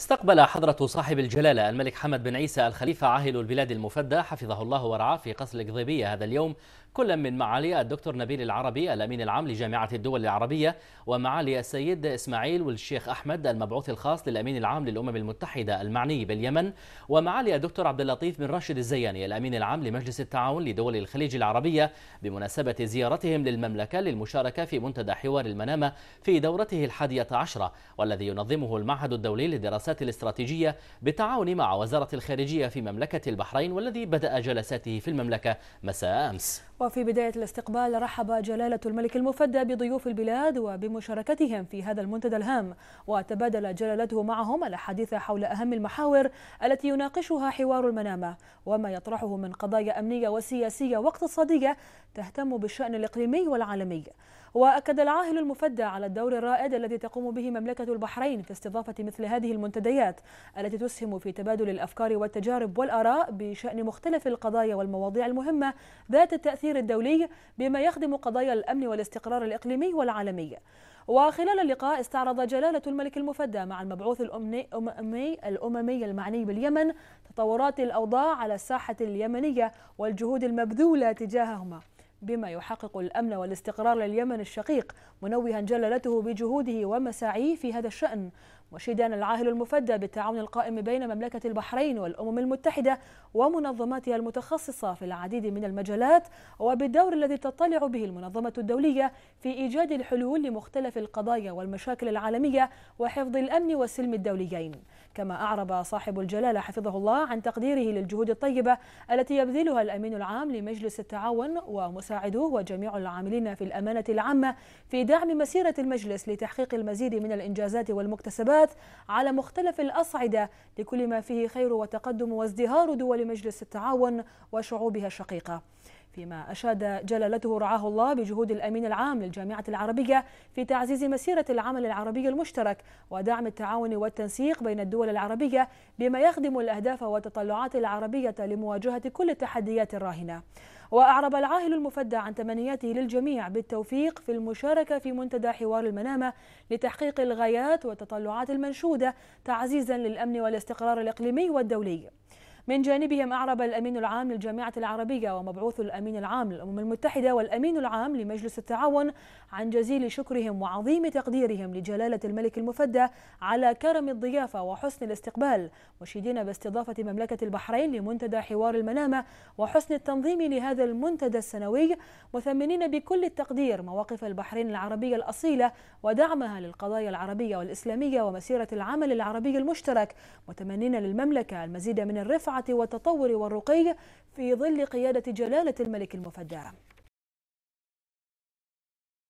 استقبل حضرة صاحب الجلالة الملك حمد بن عيسى الخليفة عاهل البلاد المفدى حفظه الله ورعاه في قصر القضيبية هذا اليوم كل من معالي الدكتور نبيل العربي الأمين العام لجامعة الدول العربية ومعالي السيد إسماعيل والشيخ أحمد المبعوث الخاص للأمين العام للأمم المتحدة المعني باليمن ومعالي الدكتور عبد اللطيف بن راشد الزياني الأمين العام لمجلس التعاون لدول الخليج العربية بمناسبة زيارتهم للمملكة للمشاركة في منتدى حوار المنامة في دورته الحادية عشرة والذي ينظمه المعهد الدولي للدراسات الاستراتيجية بالتعاون مع وزارة الخارجية في مملكة البحرين والذي بدأ جلساته في المملكة مساء أمس وفي بداية الاستقبال رحب جلالة الملك المفدى بضيوف البلاد وبمشاركتهم في هذا المنتدى الهام وتبادل جلالته معهم الأحاديث حول أهم المحاور التي يناقشها حوار المنامة وما يطرحه من قضايا أمنية وسياسية واقتصادية تهتم بالشأن الإقليمي والعالمي وأكد العاهل المفدى على الدور الرائد الذي تقوم به مملكة البحرين في استضافة مثل هذه المنتديات التي تسهم في تبادل الأفكار والتجارب والآراء بشأن مختلف القضايا والمواضيع المهمة ذات التأثير الدولي بما يخدم قضايا الأمن والاستقرار الإقليمي والعالمي وخلال اللقاء استعرض جلالة الملك المفدى مع المبعوث الأممي الأممي المعني باليمن تطورات الأوضاع على الساحة اليمنية والجهود المبذولة تجاههما بما يحقق الأمن والاستقرار لليمن الشقيق منوها جلالته بجهوده ومساعيه في هذا الشأن مشيدا العاهل المفدى بالتعاون القائم بين مملكة البحرين والأمم المتحدة ومنظماتها المتخصصة في العديد من المجالات وبالدور الذي تطلع به المنظمة الدولية في إيجاد الحلول لمختلف القضايا والمشاكل العالمية وحفظ الأمن والسلم الدوليين كما أعرب صاحب الجلالة حفظه الله عن تقديره للجهود الطيبة التي يبذلها الأمين العام لمجلس التعاون ومساعدوه وجميع العاملين في الأمانة العامة في دعم مسيرة المجلس لتحقيق المزيد من الإنجازات والمكتسبات الانتخابات على مختلف الأصعدة لكل ما فيه خير وتقدم وازدهار دول مجلس التعاون وشعوبها الشقيقة فيما أشاد جلالته رعاه الله بجهود الأمين العام للجامعة العربية في تعزيز مسيرة العمل العربي المشترك ودعم التعاون والتنسيق بين الدول العربية بما يخدم الأهداف والتطلعات العربية لمواجهة كل التحديات الراهنة وأعرب العاهل المفدى عن تمنياته للجميع بالتوفيق في المشاركة في منتدى حوار المنامة لتحقيق الغايات والتطلعات المنشودة تعزيزا للأمن والاستقرار الإقليمي والدولي من جانبهم أعرب الأمين العام للجامعة العربية ومبعوث الأمين العام للأمم المتحدة والأمين العام لمجلس التعاون عن جزيل شكرهم وعظيم تقديرهم لجلالة الملك المفدى على كرم الضيافة وحسن الاستقبال مشيدين باستضافة مملكة البحرين لمنتدى حوار المنامة وحسن التنظيم لهذا المنتدى السنوي مثمنين بكل التقدير مواقف البحرين العربية الأصيلة ودعمها للقضايا العربية والإسلامية ومسيرة العمل العربي المشترك متمنين للمملكة المزيد من الرفعة والتطور والرقي في ظل قيادة جلالة الملك المفدى